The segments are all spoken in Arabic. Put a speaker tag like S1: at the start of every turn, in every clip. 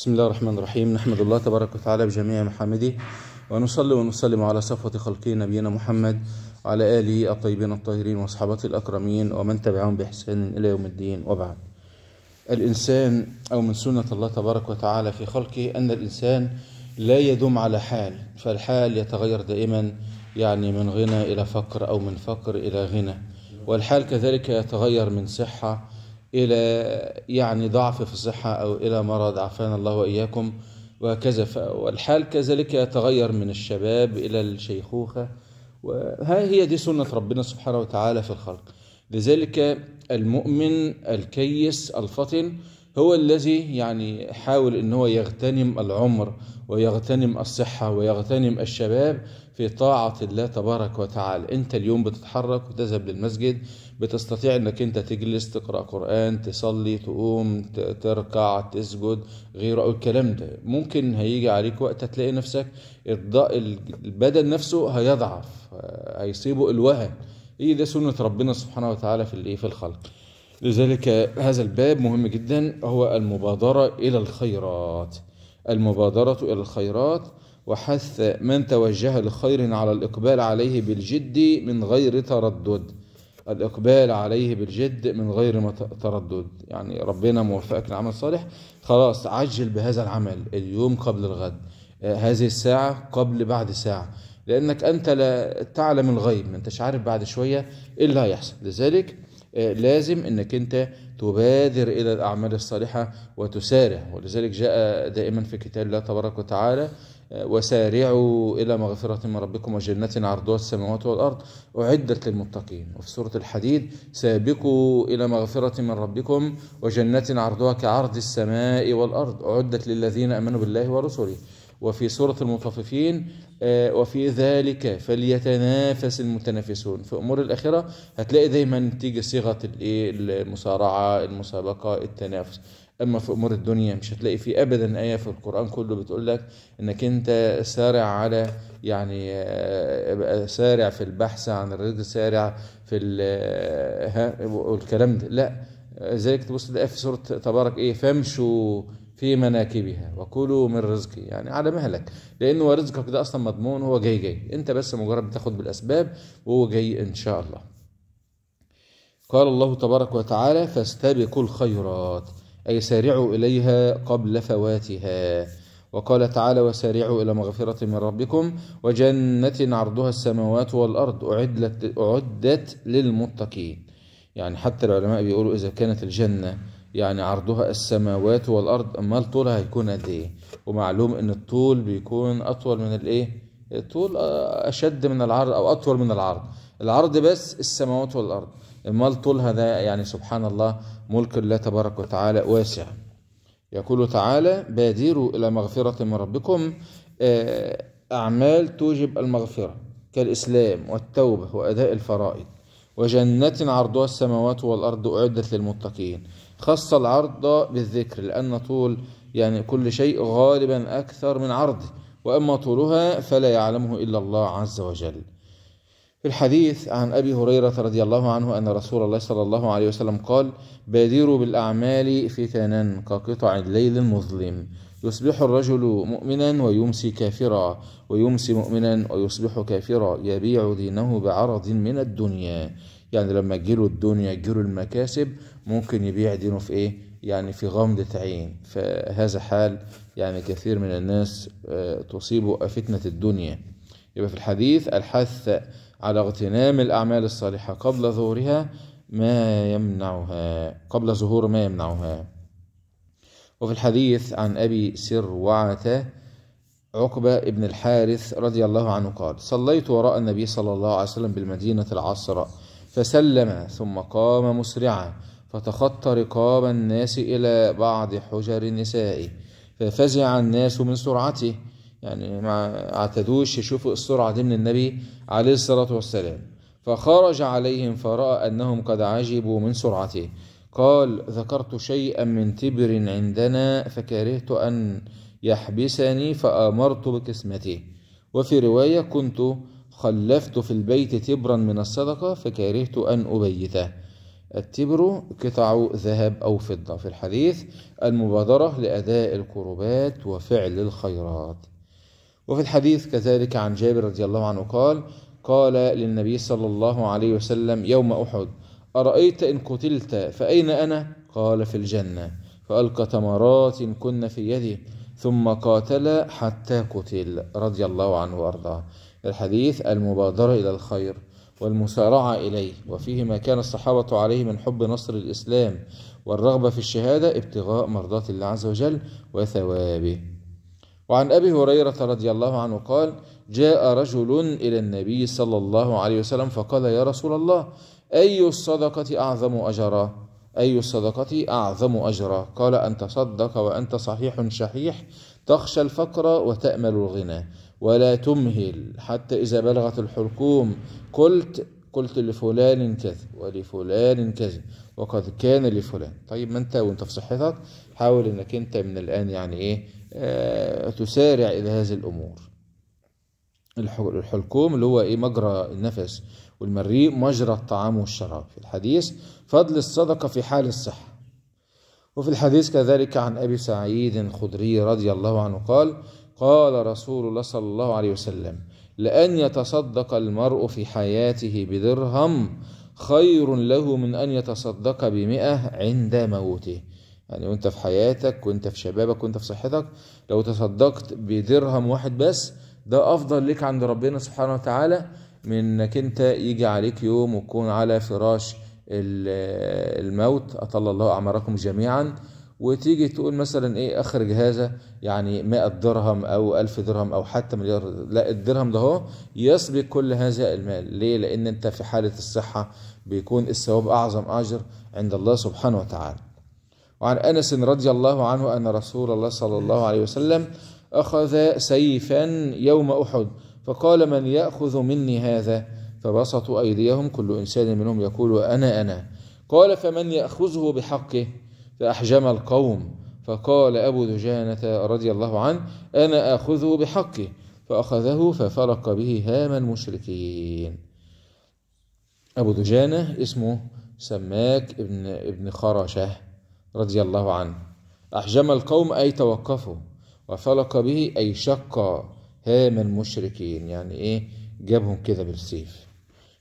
S1: بسم الله الرحمن الرحيم نحمد الله تبارك وتعالى بجميع محامده ونصلي ونسلم على صفوة خلقه نبينا محمد وعلى آله الطيبين الطاهرين وصحابته الأكرمين ومن تبعهم بإحسان إلى يوم الدين وبعد الإنسان أو من سنة الله تبارك وتعالى في خلقه أن الإنسان لا يدوم على حال فالحال يتغير دائما يعني من غنى إلى فقر أو من فقر إلى غنى والحال كذلك يتغير من صحة إلى يعني ضعف في الصحة أو إلى مرض عافانا الله وإياكم وكذا والحال كذلك يتغير من الشباب إلى الشيخوخة وها هي دي سنة ربنا سبحانه وتعالى في الخلق لذلك المؤمن الكيس الفطن هو الذي يعني حاول ان هو يغتنم العمر ويغتنم الصحة ويغتنم الشباب في طاعة الله تبارك وتعالى انت اليوم بتتحرك وتذهب للمسجد بتستطيع انك انت تجلس تقرأ قرآن تصلي تقوم تركع تسجد غيره او الكلام ده ممكن هيجي عليك وقت هتلاقي نفسك البدن نفسه هيضعف هيصيبه الوهن ايه ده سنة ربنا سبحانه وتعالى في الايه في الخلق لذلك هذا الباب مهم جدا هو المبادرة إلى الخيرات المبادرة إلى الخيرات وحث من توجه لخير على الإقبال عليه بالجد من غير تردد الإقبال عليه بالجد من غير ما تردد يعني ربنا موفقك لعمل صالح خلاص عجل بهذا العمل اليوم قبل الغد آه، هذه الساعة قبل بعد ساعة لأنك أنت لا تعلم الغيب ما أنتش عارف بعد شوية إيه اللي هيحصل لذلك آه، لازم انك انت تبادر الى الاعمال الصالحه وتسارع ولذلك جاء دائما في كتاب الله تبارك وتعالى آه، وسارعوا إلى مغفرة من ربكم وجنة عرضها السماوات والأرض أعدت للمتقين وفي سورة الحديد سابقوا إلى مغفرة من ربكم وجنة عرضها كعرض السماء والأرض أعدت للذين آمنوا بالله ورسله وفي سورة المطففين آه، وفي ذلك فليتنافس المتنافسون في أمور الآخرة هتلاقي دايما تيجي صيغة المصارعة المسابقة التنافس أما في أمور الدنيا مش هتلاقي في أبدا آية في القرآن كله بتقول لك إنك أنت سارع على يعني آه، سارع في البحث عن الرزق سارع في آه، ها والكلام ده لا لذلك تبص تلاقيها في سورة تبارك إيه فامشوا في مناكبها وكلوا من رزقي يعني على مهلك لانه رزقك ده اصلا مضمون هو جاي جاي انت بس مجرد بتاخد بالاسباب وهو جاي ان شاء الله قال الله تبارك وتعالى فاستبقوا الخيرات اي سارعوا اليها قبل فواتها وقال تعالى وسارعوا الى مغفره من ربكم وجنه عرضها السماوات والارض اعدت اعدت للمتقين يعني حتى العلماء بيقولوا اذا كانت الجنه يعني عرضها السماوات والارض امال طولها هيكون قد ايه ومعلوم ان الطول بيكون اطول من الايه الطول آه، اشد من العرض او اطول من العرض العرض بس السماوات والارض امال طولها ده يعني سبحان الله ملك الله تبارك وتعالى واسع يقول تعالى بادروا الى مغفره من ربكم آه، اعمال توجب المغفره كالاسلام والتوبه واداء الفرائض وجنة عرضها السماوات والأرض أعدت للمتقين خص العرض بالذكر لأن طول يعني كل شيء غالبا أكثر من عرضه وأما طولها فلا يعلمه إلا الله عز وجل في الحديث عن أبي هريرة رضي الله عنه أن رسول الله صلى الله عليه وسلم قال بادروا بالأعمال فتنا كقطع الليل المظلم يصبح الرجل مؤمنا ويمسي كافرا ويمسي مؤمنا ويصبح كافرا يبيع دينه بعرض من الدنيا يعني لما تجيله الدنيا تجيله المكاسب ممكن يبيع دينه في ايه يعني في غمضة عين فهذا حال يعني كثير من الناس آه، تصيبه فتنة الدنيا يبقى في الحديث الحث على اغتنام الأعمال الصالحة قبل ظهورها ما يمنعها قبل ظهور ما يمنعها وفي الحديث عن أبي سر وعتة عقبة ابن الحارث رضي الله عنه قال صليت وراء النبي صلى الله عليه وسلم بالمدينة العصر فسلم ثم قام مسرعا فتخطى رقاب الناس إلى بعض حجر النساء ففزع الناس من سرعته يعني ما اعتدوش يشوفوا السرعة دي من النبي عليه الصلاة والسلام فخرج عليهم فرأى أنهم قد عجبوا من سرعته قال ذكرت شيئا من تبر عندنا فكرهت أن يحبسني فأمرت بقسمته وفي رواية كنت خلفت في البيت تبرا من الصدقة فكرهت أن أبيته التبر قطع ذهب أو فضة في الحديث المبادرة لأداء القربات وفعل الخيرات وفي الحديث كذلك عن جابر رضي الله عنه قال قال للنبي صلى الله عليه وسلم يوم أحد أرأيت إن قتلت فأين أنا؟ قال في الجنة فألقى تمرات كن في يده ثم قاتل حتى قتل رضي الله عنه وأرضاه الحديث المبادرة إلى الخير والمسارعة إليه وفيه ما كان الصحابة عليه من حب نصر الإسلام والرغبة في الشهادة ابتغاء مرضاة الله عز وجل وثوابه وعن أبي هريرة رضي الله عنه قال جاء رجل إلى النبي صلى الله عليه وسلم فقال يا رسول الله أي الصدقة أعظم أجرا أي الصدقة أعظم أجرا قال أن تصدق وأنت صحيح شحيح تخشى الفقر وتأمل الغنى ولا تمهل حتى إذا بلغت الحلقوم قلت قلت لفلان كذا ولفلان كذا وقد كان لفلان طيب ما انت وانت في صحتك حاول انك انت من الان يعني ايه آه تسارع الى هذه الامور الحلقوم اللي هو ايه مجرى النفس والمريء مجرى الطعام والشراب في الحديث فضل الصدقه في حال الصحه وفي الحديث كذلك عن ابي سعيد الخدري رضي الله عنه قال قال رسول الله صلى الله عليه وسلم لأن يتصدق المرء في حياته بدرهم خير له من أن يتصدق بمئة عند موته يعني وانت في حياتك وانت في شبابك وانت في صحتك لو تصدقت بدرهم واحد بس ده أفضل لك عند ربنا سبحانه وتعالى من انك انت يجي عليك يوم وتكون على فراش الموت أطل الله أعماركم جميعا وتيجي تقول مثلا ايه اخرج هذا يعني 100 درهم او 1000 درهم او حتى مليار لا الدرهم ده هو يسبق كل هذا المال ليه لان انت في حاله الصحه بيكون الثواب اعظم اجر عند الله سبحانه وتعالى وعن انس رضي الله عنه ان رسول الله صلى الله عليه وسلم اخذ سيفا يوم احد فقال من ياخذ مني هذا فبسطوا ايديهم كل انسان منهم يقول انا انا قال فمن ياخذه بحقه فأحجم القوم فقال أبو دجانة رضي الله عنه أنا آخذه بحقه فأخذه ففرق به هام المشركين أبو دجانة اسمه سماك ابن, ابن خرشة رضي الله عنه أحجم القوم أي توقفوا وفلق به أي شق هام المشركين يعني إيه جابهم كده بالسيف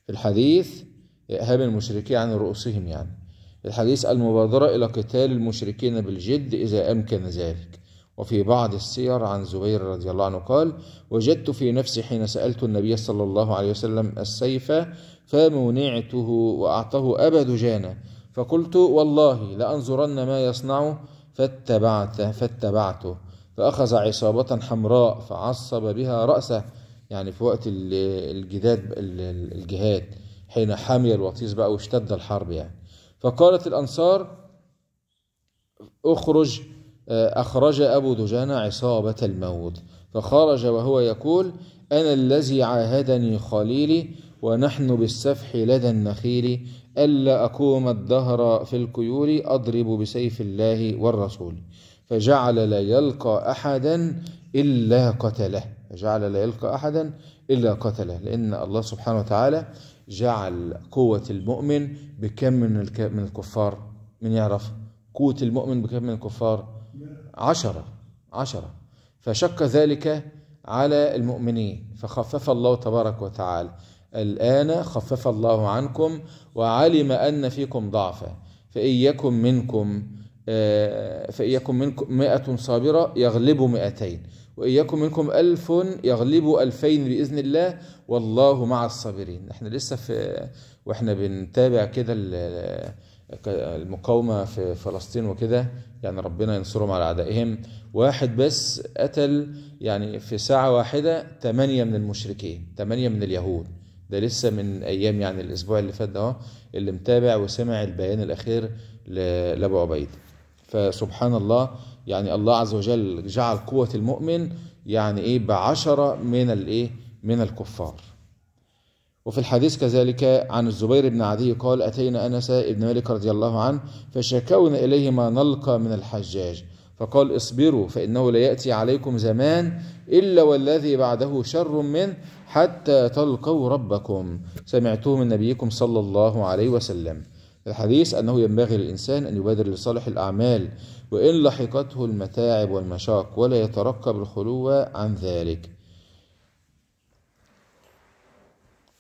S1: في الحديث هام المشركين عن رؤوسهم يعني الحديث المبادرة إلى قتال المشركين بالجد إذا أمكن ذلك وفي بعض السير عن زبير رضي الله عنه قال وجدت في نفسي حين سألت النبي صلى الله عليه وسلم السيف فمنعته وأعطاه أبا دجانة فقلت والله لأنظرن ما يصنع فاتبعته فاتبعته فأخذ عصابة حمراء فعصب بها رأسه يعني في وقت الجداد الجهاد حين حمي الوطيس بقى واشتد الحرب يعني فقالت الأنصار اخرج آه، أخرج أبو دجانة عصابة الموت فخرج وهو يقول أنا الذي عاهدني خليلي ونحن بالسفح لدى النخيل ألا أقوم الدهر في الكيول أضرب بسيف الله والرسول فجعل لا يلقى أحدا إلا قتله فجعل لا يلقى أحدا إلا قتله لأن الله سبحانه وتعالى جعل قوة المؤمن بكم من من الكفار من يعرف قوة المؤمن بكم من الكفار عشرة عشرة فشق ذلك على المؤمنين فخفف الله تبارك وتعالى الآن خفف الله عنكم وعلم أن فيكم ضعفا فإن يكن منكم آه، فإن يكن منكم 100 صابرة يغلب 200 وإياكم منكم ألف يغلبوا ألفين بإذن الله والله مع الصابرين احنا لسه في واحنا بنتابع كده المقاومة في فلسطين وكده يعني ربنا ينصرهم على أعدائهم واحد بس قتل يعني في ساعة واحدة ثمانية من المشركين ثمانية من اليهود ده لسه من أيام يعني الأسبوع اللي فات ده اللي متابع وسمع البيان الأخير لأبو عبيد فسبحان الله يعني الله عز وجل جعل قوة المؤمن يعني ايه بعشرة من الايه من الكفار وفي الحديث كذلك عن الزبير بن عدي قال أتينا أنس بن مالك رضي الله عنه فشكونا إليه ما نلقى من الحجاج فقال اصبروا فإنه لا يأتي عليكم زمان إلا والذي بعده شر منه حتى تلقوا ربكم سمعته من نبيكم صلى الله عليه وسلم الحديث أنه ينبغي للإنسان أن يبادر لصالح الأعمال وإن لحقته المتاعب والمشاق ولا يترقب الخلو عن ذلك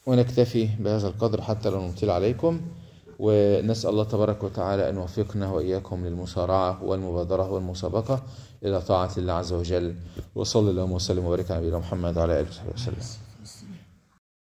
S1: ونكتفي بهذا القدر حتى لا نطيل عليكم ونسأل الله تبارك وتعالى أن يوفقنا وإياكم للمسارعة والمبادرة والمسابقة إلى طاعة الله عز وجل وصلى اللهم وسلم وبارك على نبينا محمد وعلى آله وصحبه وسلم